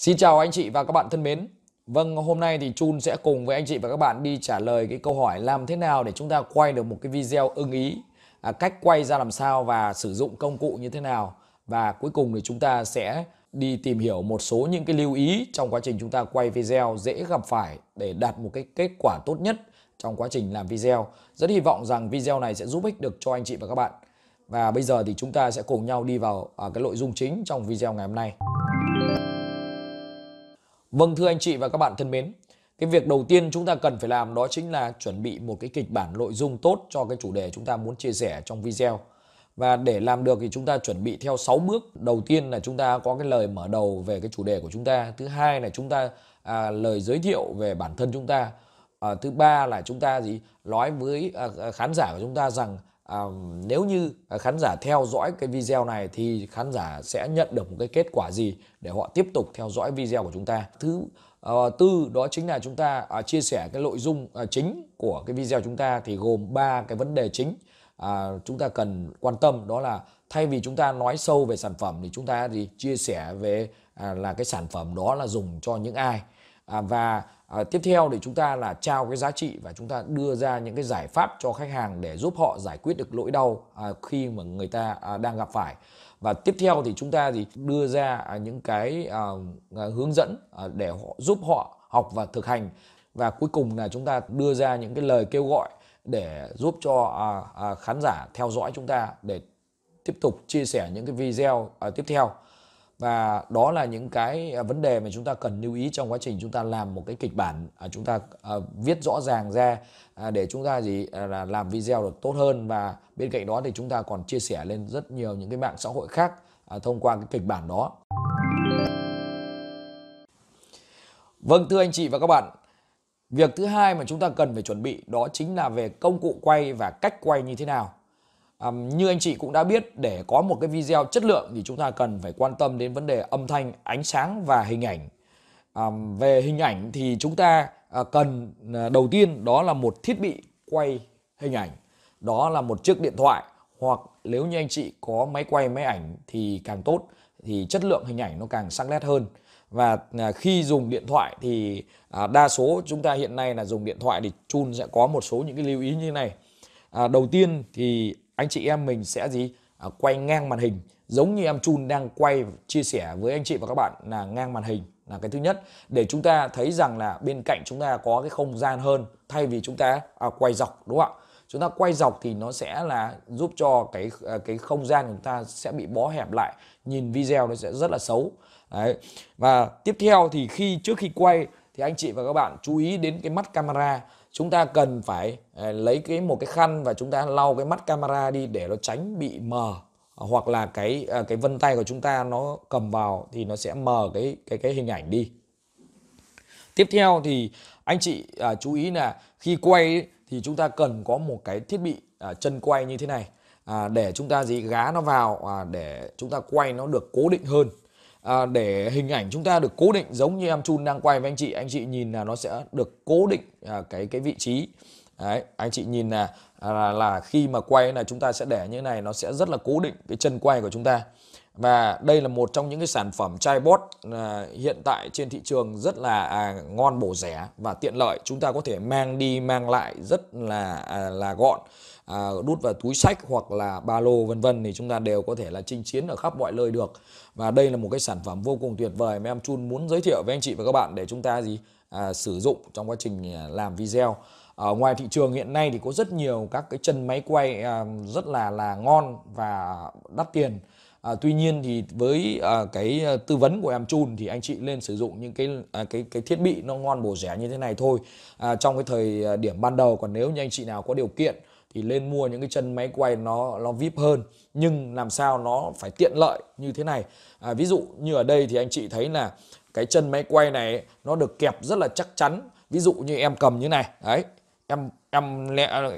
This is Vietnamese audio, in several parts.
Xin chào anh chị và các bạn thân mến. Vâng, hôm nay thì Chun sẽ cùng với anh chị và các bạn đi trả lời cái câu hỏi làm thế nào để chúng ta quay được một cái video ưng ý, à, cách quay ra làm sao và sử dụng công cụ như thế nào. Và cuối cùng thì chúng ta sẽ đi tìm hiểu một số những cái lưu ý trong quá trình chúng ta quay video dễ gặp phải để đạt một cái kết quả tốt nhất trong quá trình làm video. Rất hy vọng rằng video này sẽ giúp ích được cho anh chị và các bạn. Và bây giờ thì chúng ta sẽ cùng nhau đi vào à, cái nội dung chính trong video ngày hôm nay. Vâng thưa anh chị và các bạn thân mến, cái việc đầu tiên chúng ta cần phải làm đó chính là chuẩn bị một cái kịch bản nội dung tốt cho cái chủ đề chúng ta muốn chia sẻ trong video. Và để làm được thì chúng ta chuẩn bị theo 6 bước. Đầu tiên là chúng ta có cái lời mở đầu về cái chủ đề của chúng ta. Thứ hai là chúng ta à, lời giới thiệu về bản thân chúng ta. À, thứ ba là chúng ta gì nói với à, à khán giả của chúng ta rằng à, nếu như ờ, khán giả theo dõi cái video này thì khán giả sẽ nhận được một cái kết quả gì để họ tiếp tục theo dõi video của chúng ta thứ à, tư đó chính là chúng ta à, chia sẻ cái nội dung à, chính của cái video chúng ta thì gồm ba cái vấn đề chính à, chúng ta cần quan tâm đó là thay vì chúng ta nói sâu về sản phẩm thì chúng ta thì chia sẻ về à, là cái sản phẩm đó là dùng cho những ai À, và à, tiếp theo thì chúng ta là trao cái giá trị và chúng ta đưa ra những cái giải pháp cho khách hàng để giúp họ giải quyết được nỗi đau à, khi mà người ta đang gặp phải và tiếp theo thì chúng ta thì đưa ra những cái hướng dẫn để giúp họ học và thực hành và cuối cùng là chúng ta đưa ra những cái lời kêu gọi để giúp cho khán giả theo dõi chúng ta để tiếp tục chia sẻ những cái video tiếp theo và đó là những cái à, vấn đề mà chúng ta cần lưu ý trong quá trình chúng ta làm một cái kịch bản à, chúng ta à, viết rõ ràng ra để chúng ta gì là làm video được tốt hơn và bên cạnh đó thì chúng ta còn chia sẻ lên rất nhiều những cái mạng xã hội khác thông qua cái kịch bản đó vâng thưa anh chị và các bạn việc thứ hai mà chúng ta cần phải chuẩn bị đó chính là về công cụ quay và cách quay như thế nào Um, như anh chị cũng đã biết để có một cái video chất lượng thì chúng ta cần phải quan tâm đến vấn đề âm thanh, ánh sáng và hình ảnh. Um, về hình ảnh thì chúng ta uh, cần uh, đầu tiên đó là một thiết bị quay hình ảnh. Đó là một chiếc điện thoại hoặc nếu như anh chị có máy quay máy ảnh thì càng tốt thì chất lượng hình ảnh nó càng sắc nét hơn. Và uh, khi dùng điện thoại thì uh, đa số chúng ta hiện nay là dùng điện thoại thì chun sẽ có một số những cái lưu ý như này. À, đầu tiên thì anh chị em mình sẽ gì à, quay ngang màn hình giống như em Chun đang quay chia sẻ với anh chị và các bạn là ngang màn hình là cái thứ nhất để chúng ta thấy rằng là bên cạnh chúng ta có cái không gian hơn thay vì chúng ta à, quay dọc đúng không ạ chúng ta quay dọc thì nó sẽ là giúp cho cái à, cái không gian của chúng ta sẽ bị bó hẹp lại nhìn video nó sẽ rất là xấu đấy và tiếp theo thì khi trước khi quay thì anh chị và các bạn chú ý đến cái mắt camera chúng ta cần phải à, lấy cái một cái khăn và chúng ta lau cái mắt camera đi để nó tránh bị mờ hoặc là cái à, cái vân tay của chúng ta nó cầm vào thì nó sẽ mờ cái cái cái hình ảnh đi. Tiếp theo thì anh chị à, chú ý là khi quay thì chúng ta cần có một cái thiết bị à, chân quay như thế này à, để chúng ta gì gá nó vào à, để chúng ta quay nó được cố định hơn à, để hình ảnh chúng ta được cố định giống như em chun đang quay với anh chị anh chị nhìn là nó sẽ được cố định à, cái cái vị trí Đấy, anh chị nhìn là, à, là là khi mà quay là chúng ta sẽ để như này nó sẽ rất là cố định cái chân quay của chúng ta và đây là một trong những cái sản phẩm chairbot à, hiện tại trên thị trường rất là à, ngon bổ rẻ và tiện lợi chúng ta có thể mang đi mang lại rất là à, là gọn à, đút vào túi sách hoặc là ba lô vân vân thì chúng ta đều có thể là chinh chiến ở khắp mọi nơi được và đây là một cái sản phẩm vô cùng tuyệt vời mà em chun muốn giới thiệu với anh chị và các bạn để chúng ta gì à, sử dụng trong quá trình à, làm video ở ngoài thị trường hiện nay thì có rất nhiều các cái chân máy quay à, rất là là ngon và đắt tiền à, tuy nhiên thì với à, cái à, tư vấn của em chun thì anh chị nên sử dụng những cái à, cái cái thiết bị nó ngon bổ rẻ như thế này thôi à, trong cái thời à, điểm ban đầu còn nếu như anh chị nào có điều kiện thì lên mua những cái chân máy quay nó nó vip hơn nhưng làm sao nó phải tiện lợi như thế này à, ví dụ như ở đây thì anh chị thấy là cái chân máy quay này nó được kẹp rất là chắc chắn ví dụ như em cầm như này đấy em em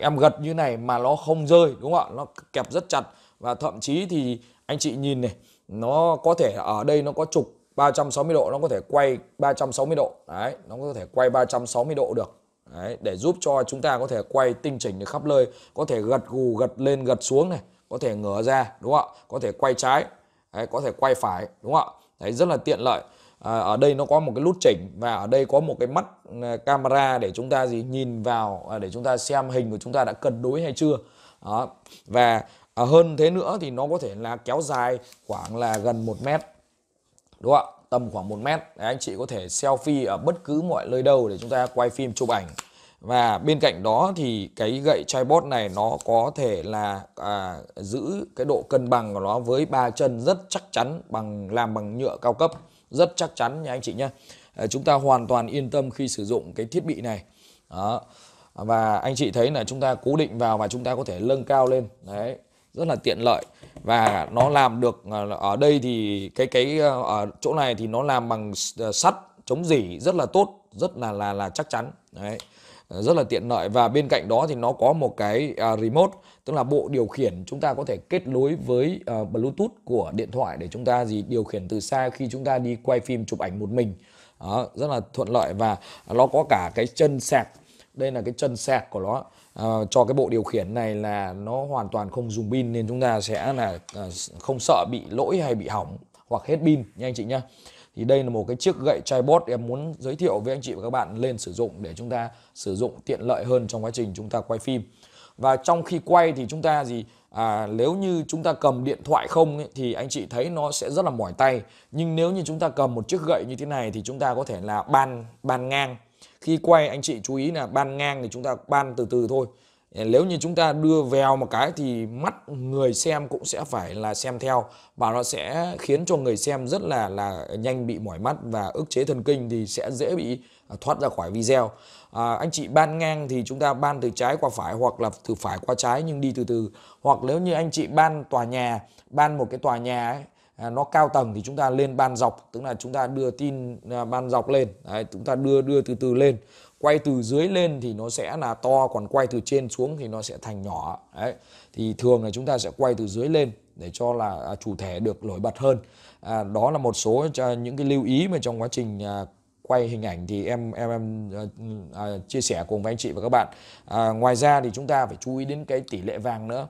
em gật như này mà nó không rơi đúng không ạ nó kẹp rất chặt và thậm chí thì anh chị nhìn này nó có thể ở đây nó có trục 360 độ nó có thể quay 360 độ đấy nó có thể quay 360 độ được Đấy, để giúp cho chúng ta có thể quay tinh chỉnh được khắp nơi có thể gật gù gật lên gật xuống này có thể ngửa ra đúng không ạ có thể quay trái đấy, có thể quay phải đúng không ạ đấy rất là tiện lợi à, ở đây nó có một cái nút chỉnh và ở đây có một cái mắt à, camera để chúng ta gì nhìn vào à, để chúng ta xem hình của chúng ta đã cân đối hay chưa đó và à, hơn thế nữa thì nó có thể là kéo dài khoảng là gần một mét đúng không ạ tầm khoảng 1 mét anh chị có thể selfie ở bất cứ mọi nơi đâu để chúng ta quay phim chụp ảnh và bên cạnh đó thì cái gậy tripod này nó có thể là à, giữ cái độ cân bằng của nó với ba chân rất chắc chắn bằng làm bằng nhựa cao cấp rất chắc chắn nha anh chị nhé à, ờ, chúng ta hoàn toàn yên tâm khi sử dụng cái thiết bị này đó và anh chị thấy là chúng ta cố định vào và chúng ta có thể nâng cao lên đấy rất là tiện lợi và nó làm được ờ, ở đây thì cái cái ờ, ở chỗ này thì nó làm bằng ờ, sắt chống dỉ rất là tốt rất là là là chắc chắn đấy rất là tiện lợi và bên cạnh đó thì nó có một cái remote tức là bộ điều khiển chúng ta có thể kết nối với bluetooth của điện thoại để chúng ta gì điều khiển từ xa khi chúng ta đi quay phim chụp ảnh một mình đó, rất là thuận lợi và nó có cả cái chân sạc đây là cái chân sạc của nó Ờ, cho cái bộ điều khiển này là nó hoàn toàn không dùng pin nên chúng ta sẽ là ờ, không sợ bị lỗi hay bị hỏng hoặc hết pin nha anh chị nhá thì đây là một cái chiếc gậy tripod em muốn giới thiệu với anh chị và các bạn lên sử dụng để chúng ta sử dụng tiện lợi hơn trong quá trình chúng ta quay phim và trong khi quay thì chúng ta gì à, nếu như chúng ta cầm điện thoại không ấy, thì anh chị thấy nó sẽ rất là mỏi tay nhưng nếu như chúng ta cầm một chiếc gậy như thế này thì chúng ta có thể là ban ban ngang khi quay anh chị chú ý là ban ngang thì chúng ta ban từ từ thôi nếu như chúng ta đưa vèo một cái thì mắt người xem cũng sẽ phải là xem theo và nó sẽ khiến cho người xem rất là là nhanh bị mỏi mắt và ức chế thần kinh thì sẽ dễ bị à, thoát ra khỏi video à, anh chị ban ngang thì chúng ta ban từ trái qua phải hoặc là từ phải qua trái nhưng đi từ từ hoặc nếu như anh chị ban tòa nhà ban một cái tòa nhà ấy, à, nó cao tầng thì chúng ta lên ban dọc tức là chúng ta đưa tin à, ban dọc lên Đấy, chúng ta đưa đưa từ từ lên quay từ dưới lên thì nó sẽ là to còn quay từ trên xuống thì nó sẽ thành nhỏ Đấy. thì thường là chúng ta sẽ quay từ dưới lên để cho là à, chủ thể được nổi bật hơn à, đó là một số cho những cái lưu ý mà trong quá trình à, quay hình ảnh thì em em em à, à, chia sẻ cùng với anh chị và các bạn à, ngoài ra thì chúng ta phải chú ý đến cái tỷ lệ vàng nữa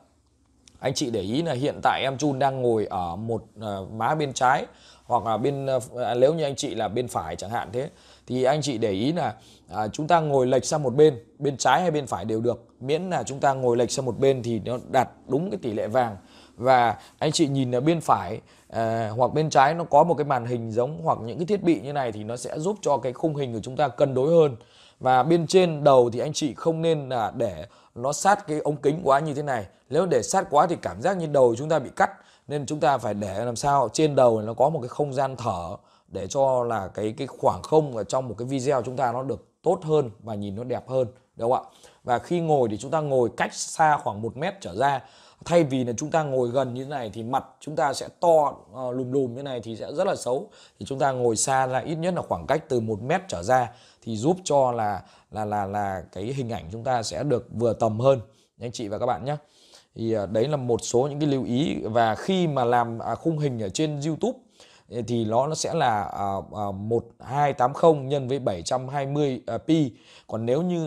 anh chị để ý là hiện tại em chun đang ngồi ở một ờ, má bên trái hoặc là bên ờ, à, nếu như anh chị là bên phải chẳng hạn thế thì anh chị để ý là à, chúng ta ngồi lệch sang một bên bên trái hay bên phải đều được miễn là chúng ta ngồi lệch sang một bên thì nó đạt đúng cái tỷ lệ vàng và anh chị nhìn ở bên phải à, hoặc bên trái nó có một cái màn hình giống hoặc những cái thiết bị như này thì nó sẽ giúp cho cái khung hình của chúng ta cân đối hơn và bên trên đầu thì anh chị không nên là để nó sát cái ống kính quá như thế này nếu để sát quá thì cảm giác như đầu chúng ta bị cắt nên chúng ta phải để làm sao trên đầu nó có một cái không gian thở để cho là cái cái khoảng không ở trong một cái video chúng ta nó được tốt hơn và nhìn nó đẹp hơn đúng không ạ và khi ngồi thì chúng ta ngồi cách xa khoảng một mét trở ra thay vì là chúng ta ngồi gần như thế này thì mặt chúng ta sẽ to ờ, lùm lùm như thế này thì sẽ rất là xấu thì chúng ta ngồi xa ra ít nhất là khoảng cách từ một mét trở ra thì giúp cho là là là là cái hình ảnh chúng ta sẽ được vừa tầm hơn anh chị và các bạn nhé thì à, đấy là một số những cái lưu ý và khi mà làm à, khung hình ở trên YouTube thì nó nó sẽ là 1280 à, nhân với 720 p còn nếu như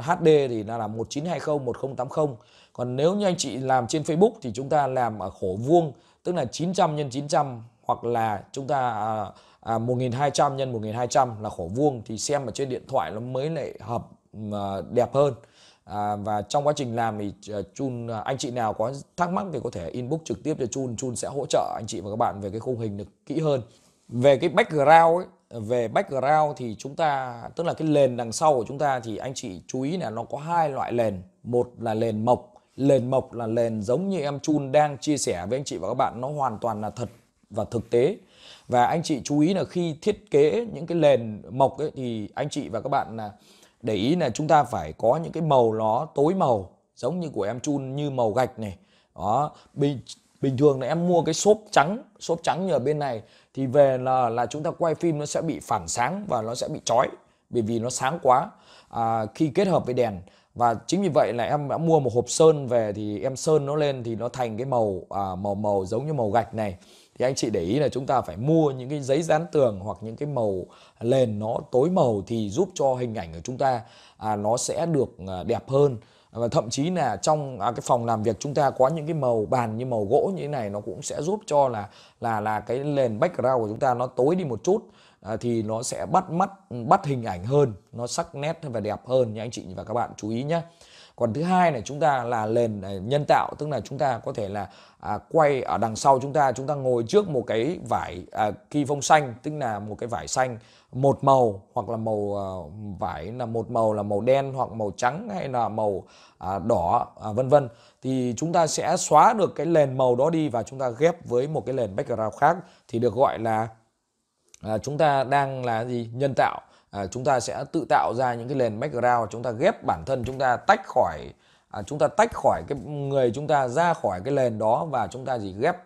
HD thì là là 1920 1080 còn nếu như anh chị làm trên Facebook thì chúng ta làm ở khổ vuông tức là 900 nhân 900 hoặc là chúng ta à, 1200 nhân 1200 là khổ vuông thì xem ở trên điện thoại nó mới lại hợp à, đẹp hơn à, và trong quá trình làm thì à, chun à, anh chị nào có thắc mắc thì có thể inbox trực tiếp cho chun chun sẽ hỗ trợ anh chị và các bạn về cái khung hình được kỹ hơn về cái background ấy về background thì chúng ta tức là cái nền đằng sau của chúng ta thì anh chị chú ý là nó có hai loại nền một là nền mộc nền mộc là nền giống như em chun đang chia sẻ với anh chị và các bạn nó hoàn toàn là thật và thực tế và anh chị chú ý là khi thiết kế những cái nền mộc ấy, thì anh chị và các bạn là để ý là chúng ta phải có những cái màu nó tối màu giống như của em chun như màu gạch này đó bình bình thường là em mua cái xốp trắng xốp trắng như ở bên này thì về là là chúng ta quay phim nó sẽ bị phản sáng và nó sẽ bị chói bởi vì nó sáng quá à, khi kết hợp với đèn và chính vì vậy là em đã mua một hộp sơn về thì em sơn nó lên thì nó thành cái màu à, màu màu giống như màu gạch này thì anh chị để ý là chúng ta phải mua những cái giấy dán tường hoặc những cái màu nền nó tối màu thì giúp cho hình ảnh của chúng ta à, nó sẽ được à, đẹp hơn và thậm chí là trong à, cái phòng làm việc chúng ta có những cái màu bàn như màu gỗ như thế này nó cũng sẽ giúp cho là là là cái nền background của chúng ta nó tối đi một chút à, thì nó sẽ bắt mắt bắt hình ảnh hơn nó sắc nét và đẹp hơn nha anh chị và các bạn chú ý nhé còn thứ hai này chúng ta là nền à, nhân tạo tức là chúng ta có thể là à, quay ở đằng sau chúng ta chúng ta ngồi trước một cái vải à, kỳ phong xanh tức là một cái vải xanh một màu hoặc là màu à, vải là một màu là màu đen hoặc màu trắng hay là màu à, đỏ à, vân vân thì chúng ta sẽ xóa được cái nền màu đó đi và chúng ta ghép với một cái nền background khác thì được gọi là à, chúng ta đang là gì nhân tạo à, chúng ta sẽ tự tạo ra những cái nền background chúng ta ghép bản thân chúng ta tách khỏi à, chúng ta tách khỏi cái người chúng ta ra khỏi cái nền đó và chúng ta gì ghép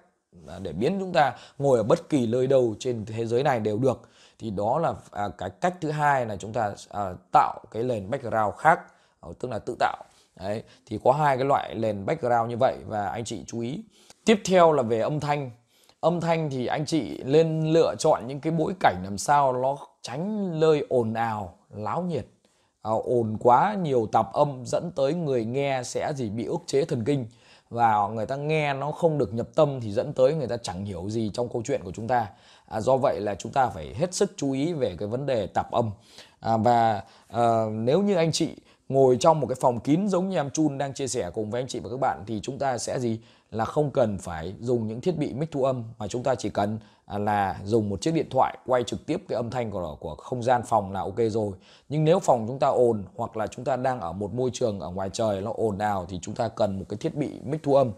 à, để biến chúng ta ngồi ở bất kỳ nơi đâu trên thế giới này đều được thì đó là à, cái cách thứ hai là chúng ta à, tạo cái nền background khác à, tức là tự tạo Đấy, thì có hai cái loại nền background như vậy và anh chị chú ý tiếp theo là về âm thanh âm thanh thì anh chị nên lựa chọn những cái bối cảnh làm sao nó tránh lơi ồn ào láo nhiệt à, ồn quá nhiều tạp âm dẫn tới người nghe sẽ gì bị ức chế thần kinh và người ta nghe nó không được nhập tâm thì dẫn tới người ta chẳng hiểu gì trong câu chuyện của chúng ta à, do vậy là chúng ta phải hết sức chú ý về cái vấn đề tạp âm à, và à, nếu như anh chị ngồi trong một cái phòng kín giống như em Chun đang chia sẻ cùng với anh chị và các bạn thì chúng ta sẽ gì là không cần phải dùng những thiết bị mic thu âm mà chúng ta chỉ cần à, là dùng một chiếc điện thoại quay trực tiếp cái âm thanh của của không gian phòng là ok rồi nhưng nếu phòng chúng ta ồn hoặc là chúng ta đang ở một môi trường ở ngoài trời nó ồn ào thì chúng ta cần một cái thiết bị mic thu âm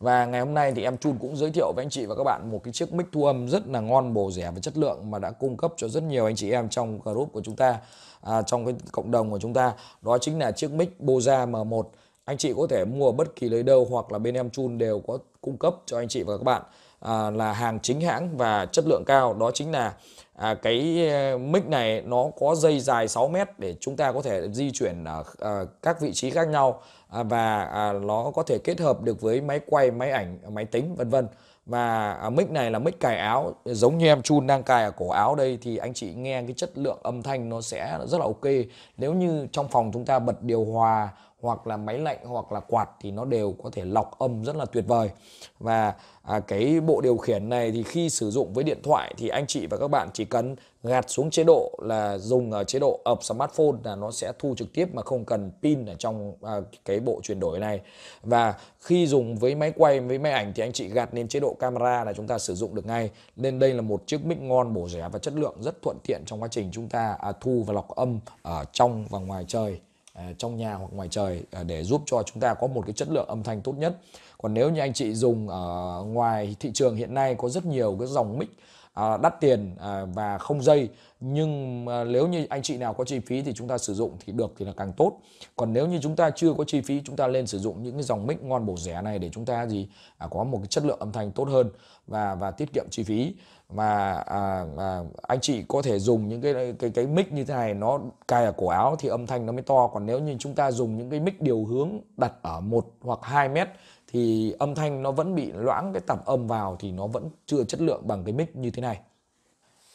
và ngày hôm nay thì em Chun cũng giới thiệu với anh chị và các bạn một cái chiếc mic thu âm rất là ngon bổ rẻ và chất lượng mà đã cung cấp cho rất nhiều anh chị em trong group của chúng ta à, trong cái cộng đồng của chúng ta đó chính là chiếc mic Boza M1 anh chị có thể mua bất kỳ lấy đâu hoặc là bên em chun đều có cung cấp cho anh chị và các bạn à, là hàng chính hãng và chất lượng cao đó chính là à, cái ờ, mic này nó có dây dài 6 mét để chúng ta có thể di chuyển ở à, các vị trí khác nhau à, và à, nó có thể kết hợp được với máy quay máy ảnh máy tính vân vân và à, mic này là mic cài áo giống như em chun đang cài ở cổ áo đây thì anh chị nghe cái chất lượng âm thanh nó sẽ rất là ok nếu như trong phòng chúng ta bật điều hòa hoặc là máy lạnh hoặc là quạt thì nó đều có thể lọc âm rất là tuyệt vời và à, cái bộ điều khiển này thì khi sử dụng với điện thoại thì anh chị và các bạn chỉ cần gạt xuống chế độ là dùng ở à, chế độ ập smartphone là nó sẽ thu trực tiếp mà không cần pin ở trong à, cái bộ chuyển đổi này và khi dùng với máy quay với máy ảnh thì anh chị gạt lên chế độ camera là chúng ta sử dụng được ngay nên đây là một chiếc mic ngon bổ rẻ và chất lượng rất thuận tiện trong quá trình chúng ta à, thu và lọc âm ở trong và ngoài trời À, trong nhà hoặc ngoài trời à, để giúp cho chúng ta có một cái chất lượng âm thanh tốt nhất còn nếu như anh chị dùng ở ờ, ngoài thị trường hiện nay có rất nhiều cái dòng mic ờ, đắt tiền ờ, và không dây nhưng nếu như anh chị nào có chi phí thì chúng ta sử dụng thì được thì là càng tốt còn nếu như chúng ta chưa có chi phí chúng ta lên sử dụng những cái dòng mic ngon bổ rẻ này để chúng ta gì à, có một cái chất lượng âm thanh tốt hơn và và tiết kiệm chi phí và à, à, anh chị có thể dùng những cái cái cái mic như thế này nó cài ở cổ áo thì âm thanh nó mới to còn nếu như chúng ta dùng những cái mic điều hướng đặt ở một hoặc 2 mét thì âm thanh nó vẫn bị loãng cái tạp âm vào thì nó vẫn chưa chất lượng bằng cái mic như thế này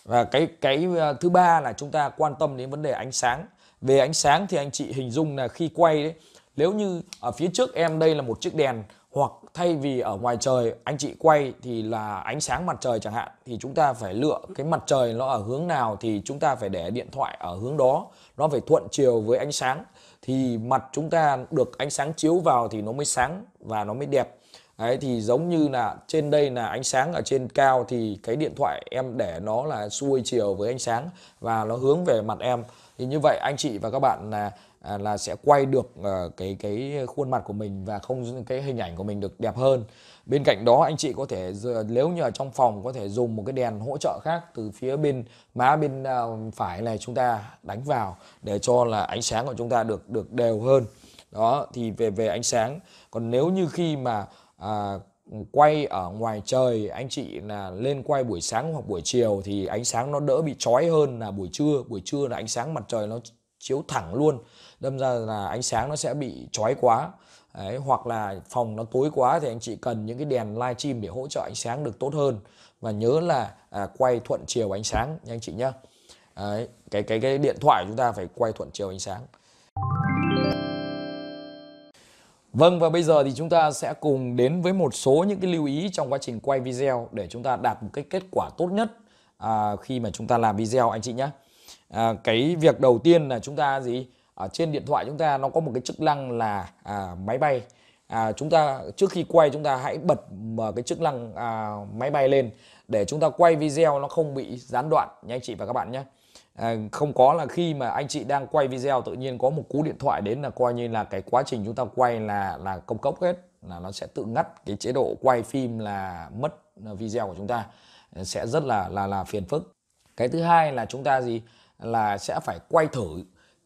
và cái cái à, thứ ba là chúng ta quan tâm đến vấn đề ánh sáng về ánh sáng thì anh chị hình dung là khi quay đấy nếu như ở phía trước em đây là một chiếc đèn hoặc thay vì ở ngoài trời anh chị quay thì là ánh sáng mặt trời chẳng hạn thì chúng ta phải lựa cái mặt trời nó ở hướng nào thì chúng ta phải để điện thoại ở hướng đó nó phải thuận chiều với ánh sáng thì mặt chúng ta được ánh sáng chiếu vào thì nó mới sáng và nó mới đẹp Đấy, thì giống như là trên đây là ánh sáng ở trên cao thì cái điện thoại em để nó là xuôi chiều với ánh sáng và nó hướng về mặt em thì như vậy anh chị và các bạn là à, là sẽ quay được ờ, cái cái khuôn mặt của mình và không cái hình ảnh của mình được đẹp hơn bên cạnh đó anh chị có thể nếu như ở trong phòng có thể dùng một cái đèn hỗ trợ khác từ phía bên má bên à, phải này chúng ta đánh vào để cho là ánh sáng của chúng ta được được đều hơn đó thì về về ánh sáng còn nếu như khi mà à, quay ở ngoài trời anh chị là lên quay buổi sáng hoặc buổi chiều thì ánh sáng nó đỡ bị chói hơn là buổi trưa buổi trưa là ánh sáng mặt trời nó chiếu thẳng luôn đâm ra là ánh sáng nó sẽ bị chói quá Đấy, hoặc là phòng nó tối quá thì anh chị cần những cái đèn live stream để hỗ trợ ánh sáng được tốt hơn và nhớ là à, quay thuận chiều ánh sáng nha anh chị nhé cái cái cái điện thoại chúng ta phải quay thuận chiều ánh sáng Vâng và bây giờ thì chúng ta sẽ cùng đến với một số những cái lưu ý trong quá trình quay video để chúng ta đạt một cái kết quả tốt nhất à, khi mà chúng ta làm video anh chị nhé. À, cái việc đầu tiên là chúng ta gì ở trên điện thoại chúng ta nó có một cái chức năng là à, máy bay à, chúng ta trước khi quay chúng ta hãy bật mở cái chức năng à, máy bay lên để chúng ta quay video nó không bị gián đoạn nha anh chị và các bạn nhé à, không có là khi mà anh chị đang quay video tự nhiên có một cú điện thoại đến là coi như là cái quá trình chúng ta quay là là công cốc hết là nó sẽ tự ngắt cái chế độ quay phim là mất video của chúng ta sẽ rất là là là phiền phức cái thứ hai là chúng ta gì là sẽ phải quay thử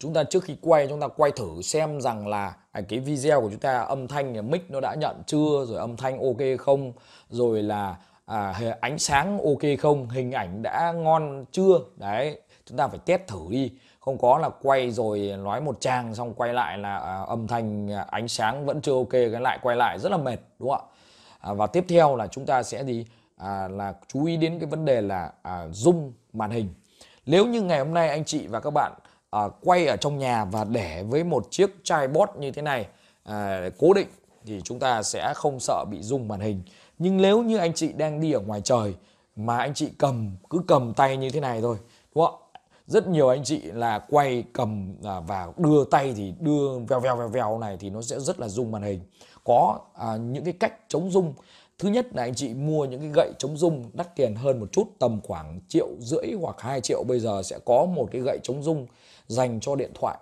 chúng ta trước khi quay chúng ta quay thử xem rằng là à, cái video của chúng ta âm thanh mic nó đã nhận chưa rồi âm thanh ok không rồi là à, ánh sáng ok không hình ảnh đã ngon chưa đấy chúng ta phải test thử đi không có là quay rồi nói một trang xong quay lại là à, âm thanh à, ánh sáng vẫn chưa ok cái lại quay lại rất là mệt đúng không ạ à, và tiếp theo là chúng ta sẽ gì à, là chú ý đến cái vấn đề là à, zoom màn hình nếu như ngày hôm nay anh chị và các bạn à, quay ở trong nhà và để với một chiếc chai bot như thế này à, cố định thì chúng ta sẽ không sợ bị rung màn hình nhưng nếu như anh chị đang đi ở ngoài trời mà anh chị cầm cứ cầm tay như thế này thôi đúng không rất nhiều anh chị là quay cầm à, và đưa tay thì đưa vèo vèo vèo vèo này thì nó sẽ rất là rung màn hình có à, những cái cách chống rung Thứ nhất là anh chị mua những cái gậy chống rung đắt tiền hơn một chút tầm khoảng triệu rưỡi hoặc 2 triệu bây giờ sẽ có một cái gậy chống rung dành cho điện thoại.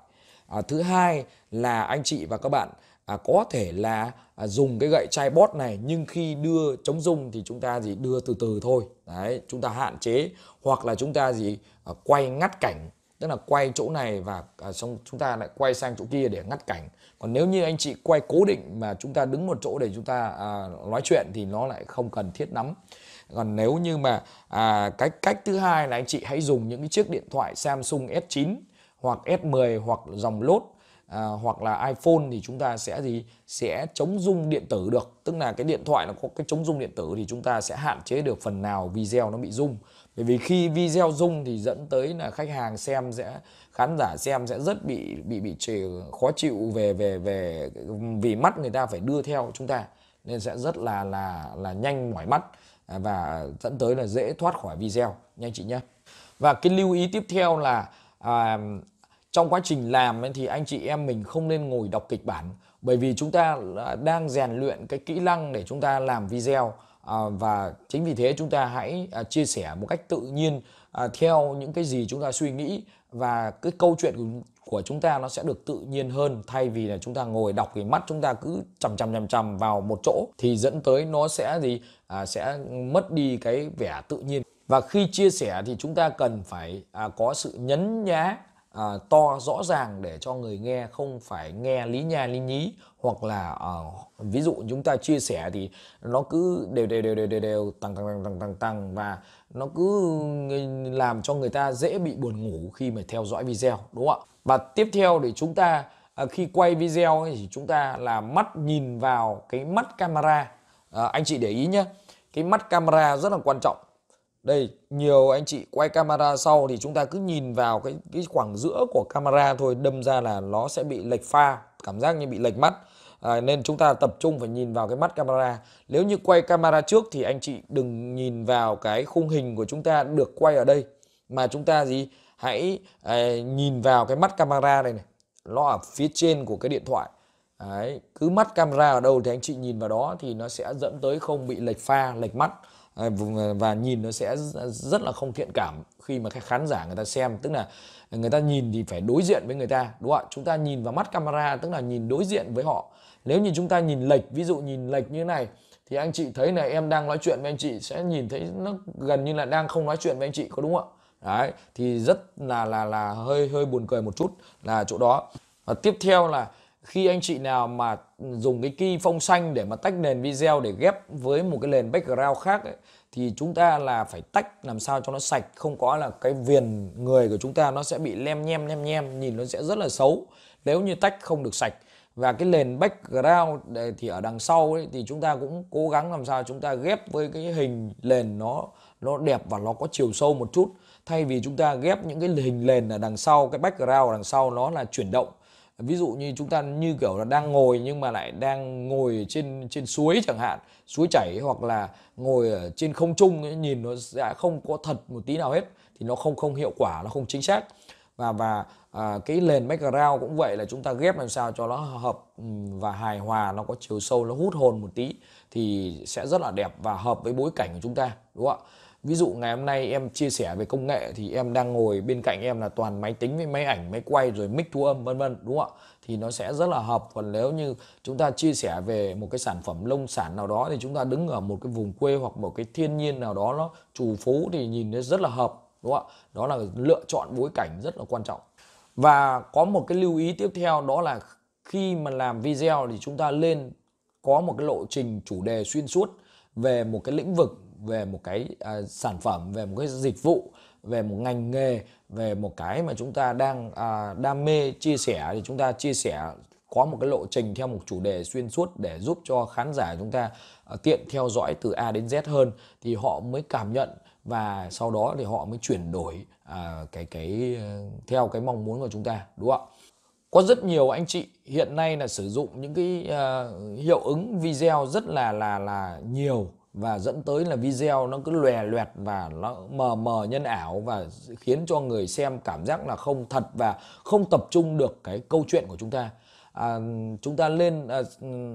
À, thứ hai là anh chị và các bạn à, có thể là à, dùng cái gậy chai bót này nhưng khi đưa chống rung thì chúng ta gì đưa từ từ thôi. Đấy, chúng ta hạn chế hoặc là chúng ta gì à, quay ngắt cảnh tức là quay chỗ này và à, xong chúng ta lại quay sang chỗ kia để ngắt cảnh còn nếu như anh chị quay cố định mà chúng ta đứng một chỗ để chúng ta à, nói chuyện thì nó lại không cần thiết lắm còn nếu như mà à, cái cách thứ hai là anh chị hãy dùng những cái chiếc điện thoại Samsung S9 hoặc S10 hoặc dòng lốt à, hoặc là iPhone thì chúng ta sẽ gì sẽ chống rung điện tử được tức là cái điện thoại nó có cái chống rung điện tử thì chúng ta sẽ hạn chế được phần nào video nó bị rung bởi vì khi video rung thì dẫn tới là khách hàng xem sẽ khán giả xem sẽ rất bị bị bị trì khó chịu về về về vì mắt người ta phải đưa theo chúng ta nên sẽ rất là là là nhanh mỏi mắt và dẫn tới là dễ thoát khỏi video nha chị nhé và cái lưu ý tiếp theo là à, trong quá trình làm thì anh chị em mình không nên ngồi đọc kịch bản bởi vì chúng ta đang rèn luyện cái kỹ năng để chúng ta làm video Ờ, và chính vì thế chúng ta hãy à, chia sẻ một cách tự nhiên à, theo những cái gì chúng ta suy nghĩ và cái câu chuyện của, chúng ta nó sẽ được tự nhiên hơn thay vì là chúng ta ngồi đọc thì mắt chúng ta cứ chằm chằm chằm chằm vào một chỗ thì dẫn tới nó sẽ gì à, sẽ mất đi cái vẻ tự nhiên và khi chia sẻ thì chúng ta cần phải à, có sự nhấn nhá à, to rõ ràng để cho người nghe không phải nghe lý nhà lý nhí hoặc là à, ví dụ chúng ta chia sẻ thì nó cứ đều đều đều đều đều đều tăng tăng tăng tăng tăng tăng và nó cứ làm cho người ta dễ bị buồn ngủ khi mà theo dõi video đúng không ạ và tiếp theo để chúng ta à, khi quay video thì chúng ta là mắt nhìn vào cái mắt camera à, anh chị để ý nhé cái mắt camera rất là quan trọng đây nhiều anh chị quay camera sau thì chúng ta cứ nhìn vào cái cái khoảng giữa của camera thôi đâm ra là nó sẽ bị lệch pha cảm giác như bị lệch mắt à, nên chúng ta tập trung phải nhìn vào cái mắt camera nếu như quay camera trước thì anh chị đừng nhìn vào cái khung hình của chúng ta được quay ở đây mà chúng ta gì hãy à, nhìn vào cái mắt camera này này nó ở phía trên của cái điện thoại Đấy, cứ mắt camera ở đâu thì anh chị nhìn vào đó thì nó sẽ dẫn tới không bị lệch pha lệch mắt và nhìn nó sẽ rất là không thiện cảm khi mà cái khán giả người ta xem tức là người ta nhìn thì phải đối diện với người ta đúng không ạ chúng ta nhìn vào mắt camera tức là nhìn đối diện với họ nếu như chúng ta nhìn lệch ví dụ nhìn lệch như thế này thì anh chị thấy là em đang nói chuyện với anh chị sẽ nhìn thấy nó gần như là đang không nói chuyện với anh chị có đúng không ạ đấy thì rất là là là hơi hơi buồn cười một chút là chỗ đó và tiếp theo là khi anh chị nào mà dùng cái key phong xanh để mà tách nền video để ghép với một cái nền background khác ấy, thì chúng ta là phải tách làm sao cho nó sạch không có là cái viền người của chúng ta nó sẽ bị lem nhem lem nhem nhìn nó sẽ rất là xấu nếu như tách không được sạch và cái nền background thì ở đằng sau ấy, thì chúng ta cũng cố gắng làm sao chúng ta ghép với cái hình nền nó nó đẹp và nó có chiều sâu một chút thay vì chúng ta ghép những cái hình nền ở đằng sau cái background ở đằng sau nó là chuyển động ví dụ như chúng ta như kiểu là đang ngồi nhưng mà lại đang ngồi trên trên suối chẳng hạn suối chảy hoặc là ngồi ở trên không trung nhìn nó sẽ không có thật một tí nào hết thì nó không không hiệu quả nó không chính xác và và à, cái nền background cũng vậy là chúng ta ghép làm sao cho nó hợp và hài hòa nó có chiều sâu nó hút hồn một tí thì sẽ rất là đẹp và hợp với bối cảnh của chúng ta đúng không ạ ví dụ ngày hôm nay em chia sẻ về công nghệ thì em đang ngồi bên cạnh em là toàn máy tính với máy ảnh máy quay rồi mic thu âm vân vân đúng không ạ thì nó sẽ rất là hợp còn nếu như chúng ta chia sẻ về một cái sản phẩm nông sản nào đó thì chúng ta đứng ở một cái vùng quê hoặc một cái thiên nhiên nào đó nó trù phú thì nhìn nó rất là hợp đúng không ạ đó là lựa chọn bối cảnh rất là quan trọng và có một cái lưu ý tiếp theo đó là khi mà làm video thì chúng ta lên có một cái lộ trình chủ đề xuyên suốt về một cái lĩnh vực về một cái à, sản phẩm về một cái dịch vụ về một ngành nghề về một cái mà chúng ta đang à, đam mê chia sẻ thì chúng ta chia sẻ có một cái lộ trình theo một chủ đề xuyên suốt để giúp cho khán giả chúng ta uh, tiện theo dõi từ A đến Z hơn thì họ mới cảm nhận và sau đó thì họ mới chuyển đổi uh, cái cái uh, theo cái mong muốn của chúng ta đúng không ạ? Có rất nhiều anh chị hiện nay là sử dụng những cái uh, hiệu ứng video rất là là là nhiều và dẫn tới là video nó cứ lòe loẹt và nó mờ mờ nhân ảo và khiến cho người xem cảm giác là không thật và không tập trung được cái câu chuyện của chúng ta à, chúng ta lên à,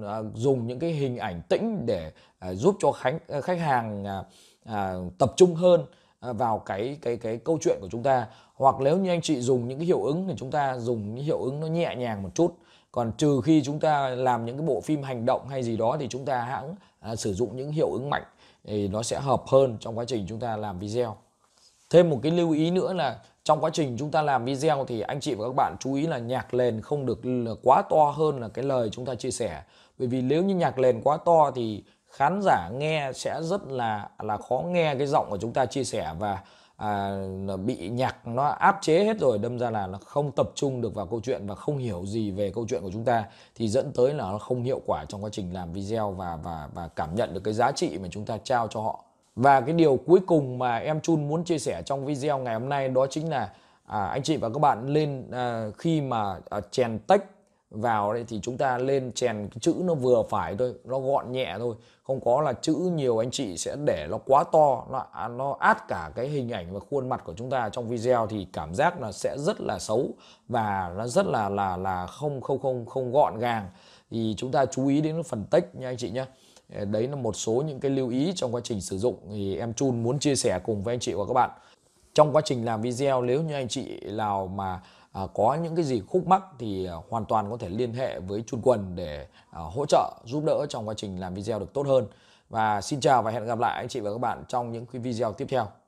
à, dùng những cái hình ảnh tĩnh để à, giúp cho khách à, khách hàng à, à, tập trung hơn à, vào cái cái cái câu chuyện của chúng ta hoặc nếu như anh chị dùng những cái hiệu ứng thì chúng ta dùng những hiệu ứng nó nhẹ nhàng một chút còn trừ khi chúng ta làm những cái bộ phim hành động hay gì đó thì chúng ta hãng à, sử dụng những hiệu ứng mạnh thì nó sẽ hợp hơn trong quá trình chúng ta làm video thêm một cái lưu ý nữa là trong quá trình chúng ta làm video thì anh chị và các bạn chú ý là nhạc nền không được quá to hơn là cái lời chúng ta chia sẻ bởi vì nếu như nhạc nền quá to thì khán giả nghe sẽ rất là là khó nghe cái giọng của chúng ta chia sẻ và à, nó bị nhạc nó áp chế hết rồi đâm ra là nó không tập trung được vào câu chuyện và không hiểu gì về câu chuyện của chúng ta thì dẫn tới là nó không hiệu quả trong quá trình làm video và và và cảm nhận được cái giá trị mà chúng ta trao cho họ và cái điều cuối cùng mà em chun muốn chia sẻ trong video ngày hôm nay đó chính là à, anh chị và các bạn lên à, khi mà à, chèn tách vào đây thì chúng ta lên chèn chữ nó vừa phải thôi nó gọn nhẹ thôi không có là chữ nhiều anh chị sẽ để nó quá to nó à, nó át cả cái hình ảnh và khuôn mặt của chúng ta trong video thì cảm giác là sẽ rất là xấu và nó rất là là là không không không không gọn gàng thì chúng ta chú ý đến phần text nha anh chị nhé ờ, đấy là một số những cái lưu ý trong quá trình sử dụng thì em chun muốn chia sẻ cùng với anh chị và các bạn trong quá trình làm video nếu như anh chị nào mà À, có những cái gì khúc mắc thì à, hoàn toàn có thể liên hệ với Chun Quân để à, hỗ trợ giúp đỡ trong quá trình làm video được tốt hơn và xin chào và hẹn gặp lại anh chị và các bạn trong những cái video tiếp theo